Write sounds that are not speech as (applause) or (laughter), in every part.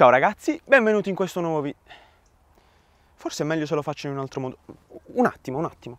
Ciao ragazzi, benvenuti in questo nuovo video. Forse è meglio se lo faccio in un altro modo. Un attimo, un attimo.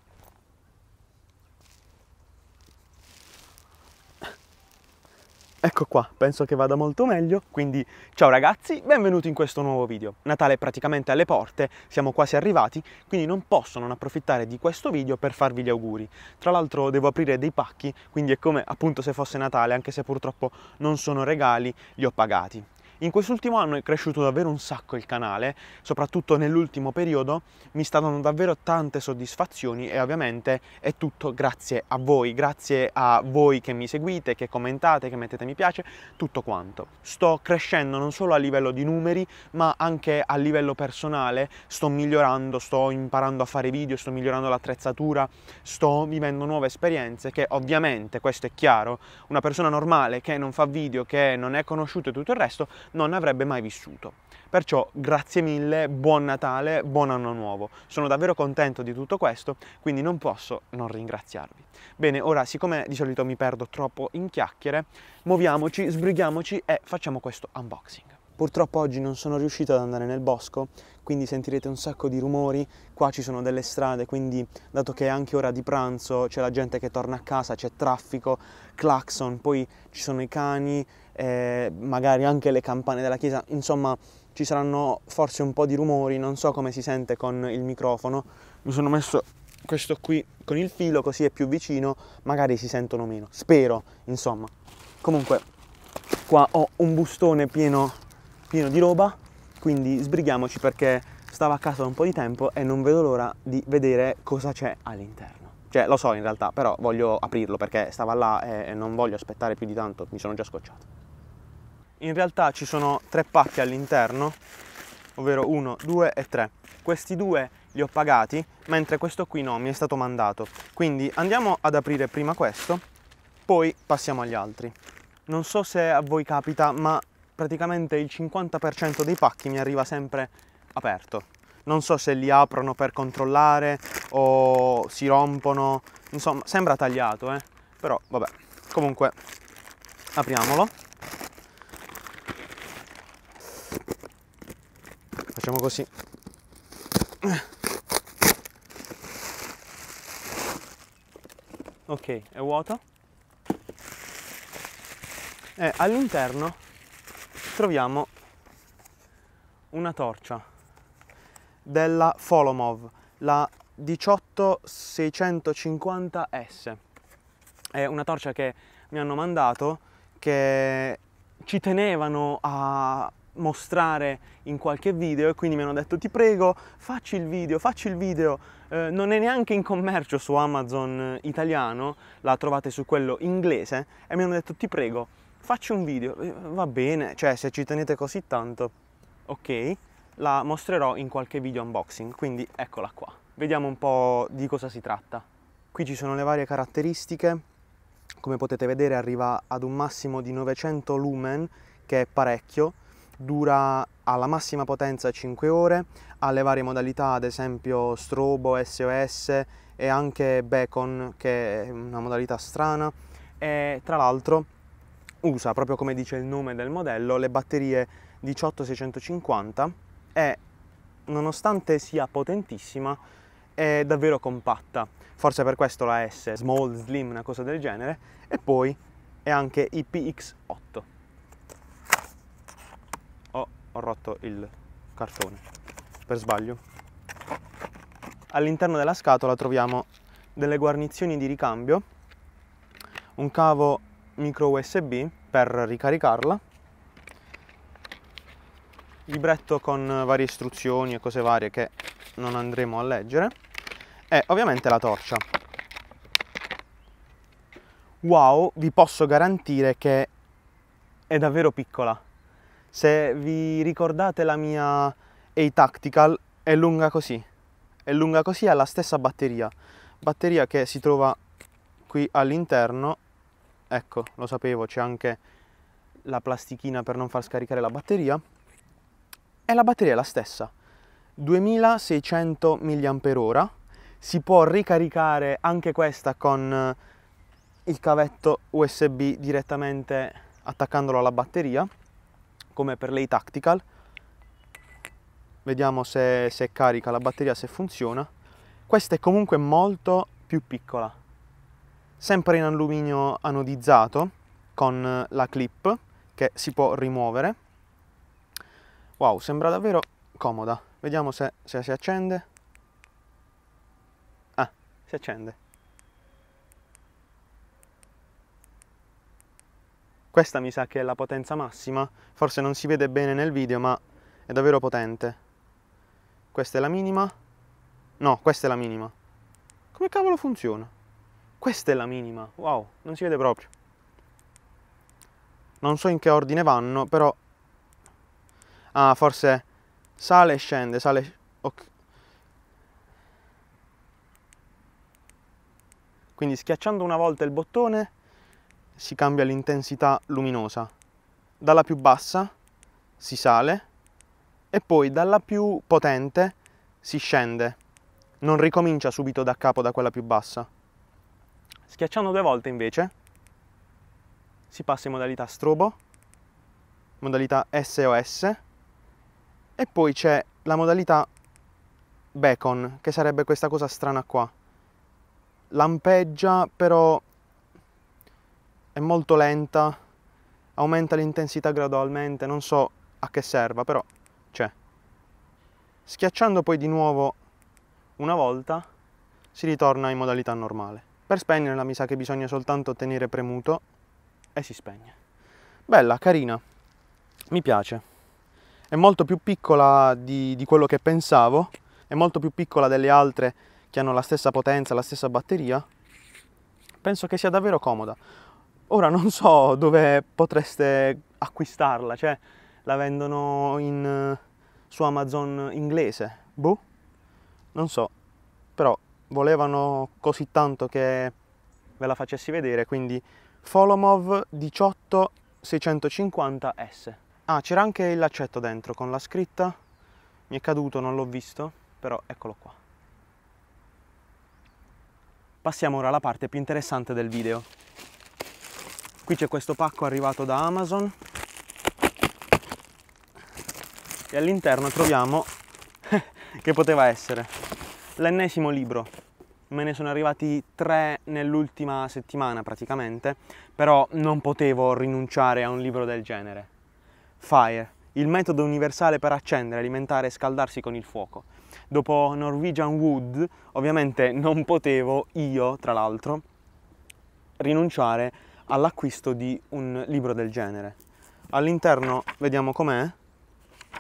Ecco qua, penso che vada molto meglio, quindi ciao ragazzi, benvenuti in questo nuovo video. Natale è praticamente alle porte, siamo quasi arrivati, quindi non posso non approfittare di questo video per farvi gli auguri. Tra l'altro devo aprire dei pacchi, quindi è come appunto se fosse Natale, anche se purtroppo non sono regali, li ho pagati. In quest'ultimo anno è cresciuto davvero un sacco il canale, soprattutto nell'ultimo periodo mi sta dando davvero tante soddisfazioni e ovviamente è tutto grazie a voi, grazie a voi che mi seguite, che commentate, che mettete mi piace, tutto quanto. Sto crescendo non solo a livello di numeri, ma anche a livello personale, sto migliorando, sto imparando a fare video, sto migliorando l'attrezzatura, sto vivendo nuove esperienze che ovviamente, questo è chiaro, una persona normale che non fa video, che non è conosciuta e tutto il resto, non avrebbe mai vissuto. Perciò grazie mille, buon Natale, buon anno nuovo. Sono davvero contento di tutto questo, quindi non posso non ringraziarvi. Bene, ora siccome di solito mi perdo troppo in chiacchiere, muoviamoci, sbrighiamoci e facciamo questo unboxing. Purtroppo oggi non sono riuscito ad andare nel bosco, quindi sentirete un sacco di rumori, qua ci sono delle strade, quindi dato che è anche ora di pranzo c'è la gente che torna a casa, c'è traffico, clacson, poi ci sono i cani, eh, magari anche le campane della chiesa, insomma ci saranno forse un po' di rumori, non so come si sente con il microfono, mi sono messo questo qui con il filo così è più vicino, magari si sentono meno, spero, insomma. Comunque, qua ho un bustone pieno, pieno di roba, quindi sbrighiamoci perché stavo a casa da un po' di tempo e non vedo l'ora di vedere cosa c'è all'interno. Cioè, lo so in realtà, però voglio aprirlo perché stava là e non voglio aspettare più di tanto, mi sono già scocciato in realtà ci sono tre pacche all'interno, ovvero 1, 2 e 3. Questi due li ho pagati, mentre questo qui no, mi è stato mandato. Quindi andiamo ad aprire prima questo, poi passiamo agli altri. Non so se a voi capita, ma praticamente il 50% dei pacchi mi arriva sempre aperto. Non so se li aprono per controllare o si rompono, insomma, sembra tagliato, eh? Però vabbè. Comunque apriamolo facciamo così ok è vuoto e eh, all'interno troviamo una torcia della Folomov la 18650S è una torcia che mi hanno mandato che ci tenevano a mostrare in qualche video e quindi mi hanno detto ti prego facci il video, facci il video, eh, non è neanche in commercio su Amazon eh, italiano, la trovate su quello inglese e mi hanno detto ti prego facci un video, eh, va bene, cioè se ci tenete così tanto, ok, la mostrerò in qualche video unboxing, quindi eccola qua, vediamo un po' di cosa si tratta. Qui ci sono le varie caratteristiche, come potete vedere arriva ad un massimo di 900 lumen che è parecchio, dura alla massima potenza 5 ore, ha le varie modalità ad esempio strobo, SOS e anche bacon, che è una modalità strana e tra l'altro usa proprio come dice il nome del modello le batterie 18650 e nonostante sia potentissima è davvero compatta, forse per questo la S, small, slim, una cosa del genere e poi è anche IPX8 ho rotto il cartone per sbaglio. All'interno della scatola troviamo delle guarnizioni di ricambio, un cavo micro USB per ricaricarla, libretto con varie istruzioni e cose varie che non andremo a leggere e ovviamente la torcia. Wow, vi posso garantire che è davvero piccola se vi ricordate la mia A-Tactical è lunga così, è lunga così, ha la stessa batteria, batteria che si trova qui all'interno, ecco lo sapevo c'è anche la plastichina per non far scaricare la batteria, e la batteria è la stessa, 2600 mAh, si può ricaricare anche questa con eh, il cavetto USB direttamente attaccandolo alla batteria come per lei tactical vediamo se, se carica la batteria se funziona questa è comunque molto più piccola sempre in alluminio anodizzato con la clip che si può rimuovere wow sembra davvero comoda vediamo se, se si accende ah si accende Questa mi sa che è la potenza massima, forse non si vede bene nel video ma è davvero potente. Questa è la minima. No, questa è la minima. Come cavolo funziona? Questa è la minima, wow, non si vede proprio. Non so in che ordine vanno, però... Ah, forse sale e scende, sale... Okay. Quindi schiacciando una volta il bottone si cambia l'intensità luminosa. Dalla più bassa si sale e poi dalla più potente si scende. Non ricomincia subito da capo da quella più bassa. Schiacciando due volte invece si passa in modalità strobo, modalità SOS e poi c'è la modalità beacon, che sarebbe questa cosa strana qua. Lampeggia però è molto lenta, aumenta l'intensità gradualmente, non so a che serva, però c'è. Schiacciando poi di nuovo una volta si ritorna in modalità normale. Per spegnerla mi sa che bisogna soltanto tenere premuto e si spegne. Bella, carina, mi piace. È molto più piccola di, di quello che pensavo, è molto più piccola delle altre che hanno la stessa potenza, la stessa batteria. Penso che sia davvero comoda. Ora non so dove potreste acquistarla, cioè la vendono in, eh, su Amazon inglese, boh, non so, però volevano così tanto che ve la facessi vedere, quindi Folomov 18650S. Ah, c'era anche il laccetto dentro con la scritta, mi è caduto, non l'ho visto, però eccolo qua. Passiamo ora alla parte più interessante del video qui c'è questo pacco arrivato da Amazon e all'interno troviamo (laughs) che poteva essere l'ennesimo libro me ne sono arrivati tre nell'ultima settimana praticamente però non potevo rinunciare a un libro del genere Fire il metodo universale per accendere, alimentare e scaldarsi con il fuoco. Dopo Norwegian Wood, ovviamente non potevo io, tra l'altro, rinunciare all'acquisto di un libro del genere. All'interno vediamo com'è,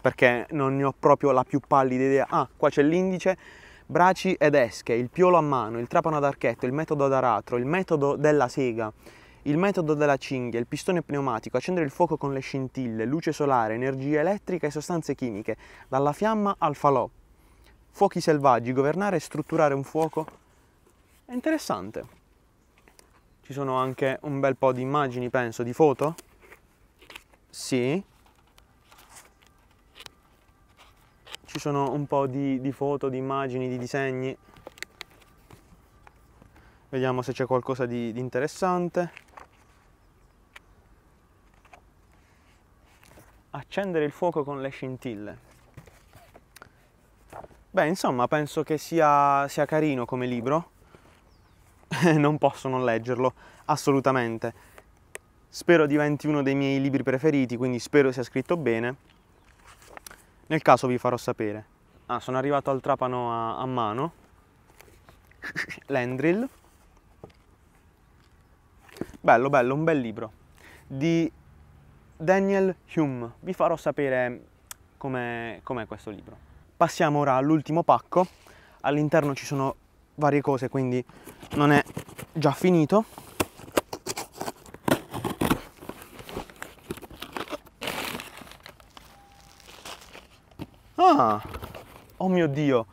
perché non ne ho proprio la più pallida idea. Ah, qua c'è l'indice, braci ed esche, il piolo a mano, il trapano ad archetto, il metodo ad aratro, il metodo della sega, il metodo della cinghia, il pistone pneumatico, accendere il fuoco con le scintille, luce solare, energia elettrica e sostanze chimiche, dalla fiamma al falò, fuochi selvaggi, governare e strutturare un fuoco. È interessante. Ci sono anche un bel po' di immagini, penso, di foto. Sì. Ci sono un po' di, di foto, di immagini, di disegni. Vediamo se c'è qualcosa di, di interessante. Accendere il fuoco con le scintille. Beh, insomma, penso che sia, sia, carino come libro. (laughs) non posso non leggerlo, assolutamente. Spero diventi uno dei miei libri preferiti, quindi spero sia scritto bene. Nel caso vi farò sapere. Ah, sono arrivato al trapano a, a mano. Landrill. (laughs) Bello, bello, un bel libro. Di Daniel Hume. Vi farò sapere com'è, com'è questo libro. Passiamo ora all'ultimo pacco. All'interno ci sono varie cose, quindi non è già finito. Ah, oh mio Dio!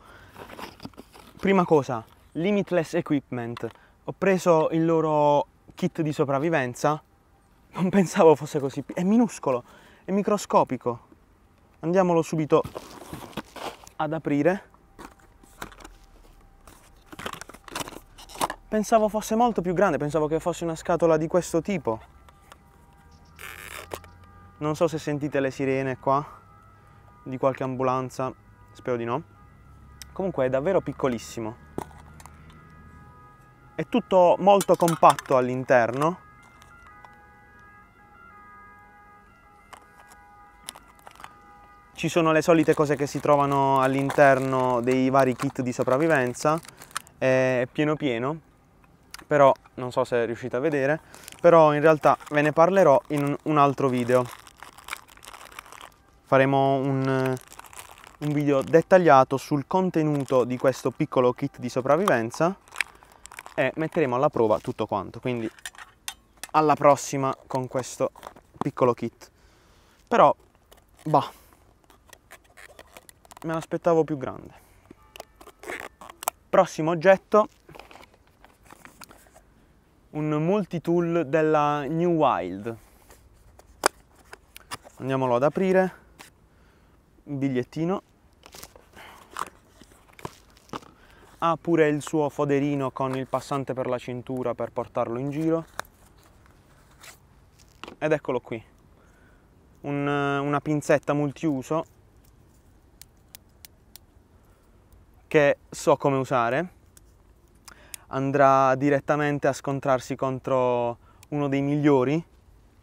Prima cosa, Limitless Equipment. Ho preso il loro kit di sopravvivenza. Non pensavo fosse così. È minuscolo, è microscopico. Andiamolo subito ad aprire. Pensavo fosse molto più grande, pensavo che fosse una scatola di questo tipo. Non so se sentite le sirene qua, di qualche ambulanza, spero di no. Comunque è davvero piccolissimo. È tutto molto compatto all'interno. ci sono le solite cose che si trovano all'interno dei vari kit di sopravvivenza, è pieno pieno, però non so se riuscite a vedere, però in realtà ve ne parlerò in un altro video. Faremo un, un video dettagliato sul contenuto di questo piccolo kit di sopravvivenza e metteremo alla prova tutto quanto, quindi alla prossima con questo piccolo kit. Però, bah, me l'aspettavo più grande. Prossimo oggetto un multitool della New Wild. Andiamolo ad aprire, un bigliettino. Ha pure il suo foderino con il passante per la cintura per portarlo in giro. Ed eccolo qui, un, una pinzetta multiuso che so come usare andrà direttamente a scontrarsi contro uno dei migliori,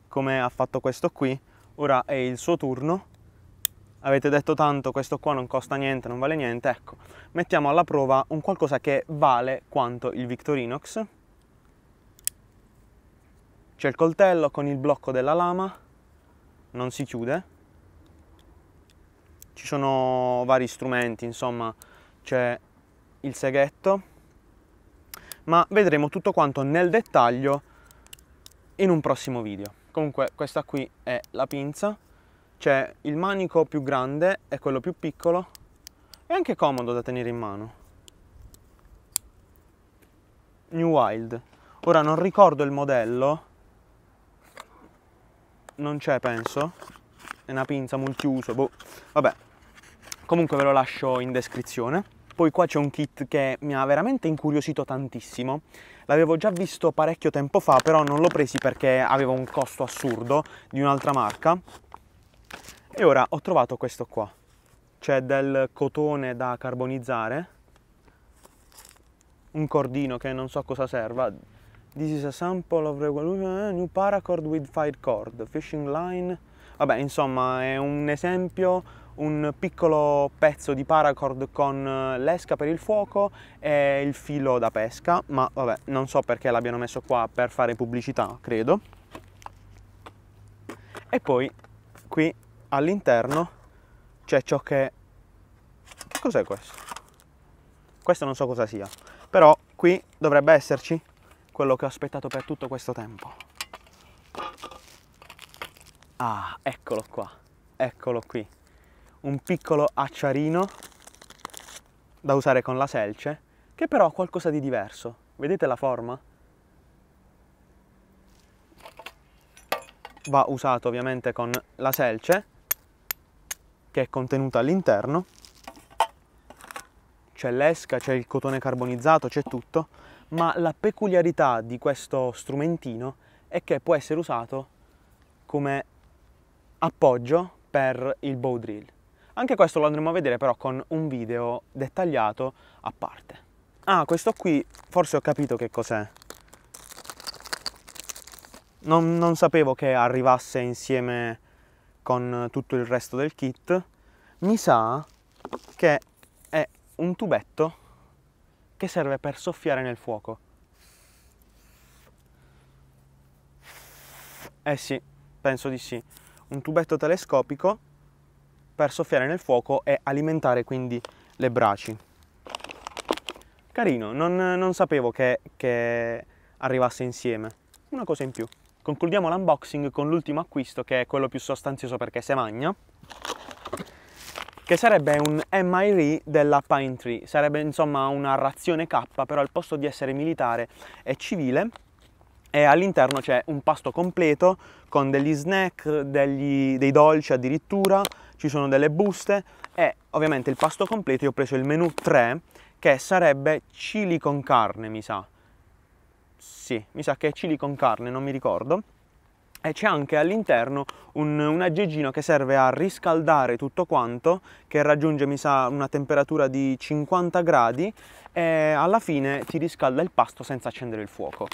come ha fatto questo qui. Ora è il suo turno. Avete detto tanto, questo qua non costa niente, non vale niente. Ecco, mettiamo alla prova un qualcosa che vale quanto il Victorinox. C'è il coltello con il blocco della lama, non si chiude. Ci sono vari strumenti, insomma, c'è il seghetto, ma vedremo tutto quanto nel dettaglio in un prossimo video. Comunque questa qui è la pinza, c'è il manico più grande e quello più piccolo, è anche comodo da tenere in mano. New Wild. Ora non ricordo il modello, non c'è penso, è una pinza multiuso, boh, vabbè. Comunque ve lo lascio in descrizione. Poi qua c'è un kit che mi ha veramente incuriosito tantissimo. L'avevo già visto parecchio tempo fa, però non l'ho presi perché aveva un costo assurdo di un'altra marca. E ora ho trovato questo qua. C'è del cotone da carbonizzare. Un cordino che non so cosa serva. This is a sample of revolution. Eh, new paracord with fire cord, fishing line. Vabbè, insomma, è un esempio un piccolo pezzo di paracord con eh, l'esca per il fuoco e il filo da pesca, ma vabbè, non so perché l'abbiano messo qua per fare pubblicità, credo. E poi qui all'interno c'è ciò che... Cos'è questo? Questo non so cosa sia, però qui dovrebbe esserci quello che ho aspettato per tutto questo tempo. Ah, eccolo qua, eccolo qui un piccolo acciarino da usare con la selce, che però ha qualcosa di diverso. Vedete la forma? Va usato ovviamente con la selce, che è contenuta all'interno. C'è l'esca, c'è il cotone carbonizzato, c'è tutto, ma la peculiarità di questo strumentino è che può essere usato come appoggio per il bow drill. Anche questo lo andremo a vedere però con un video dettagliato a parte. Ah, questo qui forse ho capito che cos'è. Non, non sapevo che arrivasse insieme con tutto il resto del kit. Mi sa che è un tubetto che serve per soffiare nel fuoco. Eh sì, penso di sì. Un tubetto telescopico per soffiare nel fuoco e alimentare quindi le braci. Carino, non, non sapevo che, che arrivasse insieme. Una cosa in più. Concludiamo l'unboxing con l'ultimo acquisto che è quello più sostanzioso perché se magna che sarebbe un MIRE della Pine Tree, sarebbe insomma una razione K, però al posto di essere militare è civile e all'interno c'è cioè, un pasto completo con degli snack, degli, dei dolci addirittura, ci sono delle buste e ovviamente il pasto completo io ho preso il menu 3 che sarebbe chili con carne mi sa sì mi sa che è chili con carne non mi ricordo e c'è anche all'interno un, un, aggeggino che serve a riscaldare tutto quanto che raggiunge mi sa una temperatura di 50 gradi e alla fine ti riscalda il pasto senza accendere il fuoco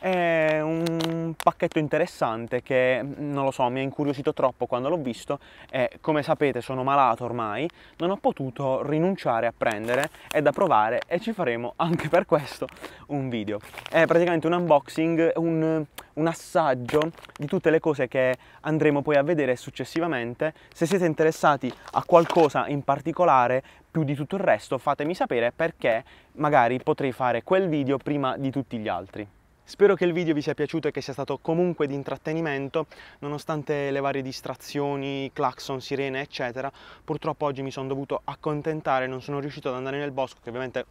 è un pacchetto interessante che mm, non lo so, mi ha incuriosito troppo quando l'ho visto e come sapete sono malato ormai, non ho potuto rinunciare a prendere e da provare e ci faremo anche per questo un video. È praticamente un unboxing, un, un assaggio di tutte le cose che andremo poi a vedere successivamente. Se siete interessati a qualcosa in particolare, più di tutto il resto, fatemi sapere perché magari potrei fare quel video prima di tutti gli altri. Spero che il video vi sia piaciuto e che sia stato comunque di intrattenimento, nonostante le varie distrazioni, clacson, sirene, eccetera. Purtroppo oggi mi sono dovuto accontentare, non sono riuscito ad andare nel bosco, che ovviamente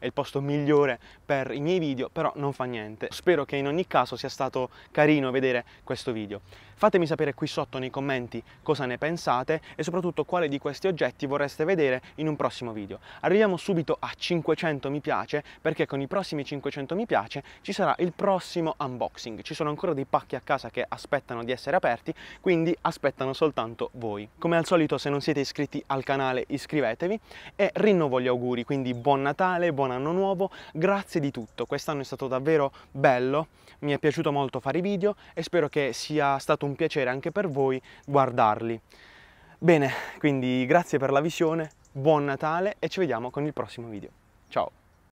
è il posto migliore per i miei video, però non fa niente. Spero che in ogni caso sia stato carino vedere questo video. Fatemi sapere qui sotto nei commenti cosa ne pensate e soprattutto quale di questi oggetti vorreste vedere in un prossimo video. Arriviamo subito a 500 mi piace perché con i prossimi 500 mi piace ci sarà il prossimo unboxing. Ci sono ancora dei pacchi a casa che aspettano di essere aperti, quindi aspettano soltanto voi. Come al solito se non siete iscritti al canale iscrivetevi e rinnovo gli auguri, quindi buon Natale, buon buon anno nuovo, grazie di tutto, quest'anno è stato davvero bello, mi è piaciuto molto fare i video e spero che sia stato un piacere anche per voi guardarli. Bene, quindi grazie per la visione, buon Natale e ci vediamo con il prossimo video. Ciao!